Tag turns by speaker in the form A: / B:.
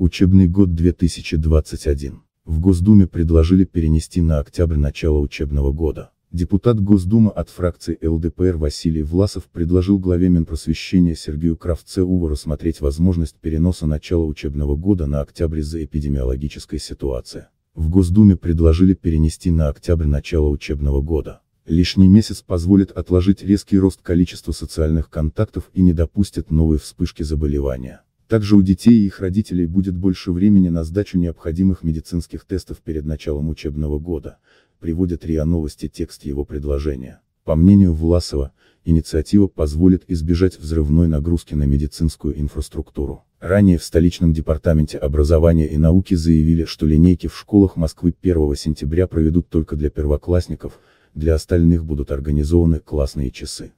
A: Учебный год 2021. В Госдуме предложили перенести на октябрь начало учебного года. Депутат Госдумы от фракции ЛДПР Василий Власов предложил главе Минпросвещения Сергею Кравцеву рассмотреть возможность переноса начала учебного года на октябрь из-за эпидемиологической ситуации. В Госдуме предложили перенести на октябрь начало учебного года. Лишний месяц позволит отложить резкий рост количества социальных контактов и не допустит новой вспышки заболевания. Также у детей и их родителей будет больше времени на сдачу необходимых медицинских тестов перед началом учебного года, приводит РИА Новости текст его предложения. По мнению Власова, инициатива позволит избежать взрывной нагрузки на медицинскую инфраструктуру. Ранее в столичном департаменте образования и науки заявили, что линейки в школах Москвы 1 сентября проведут только для первоклассников, для остальных будут организованы классные
B: часы.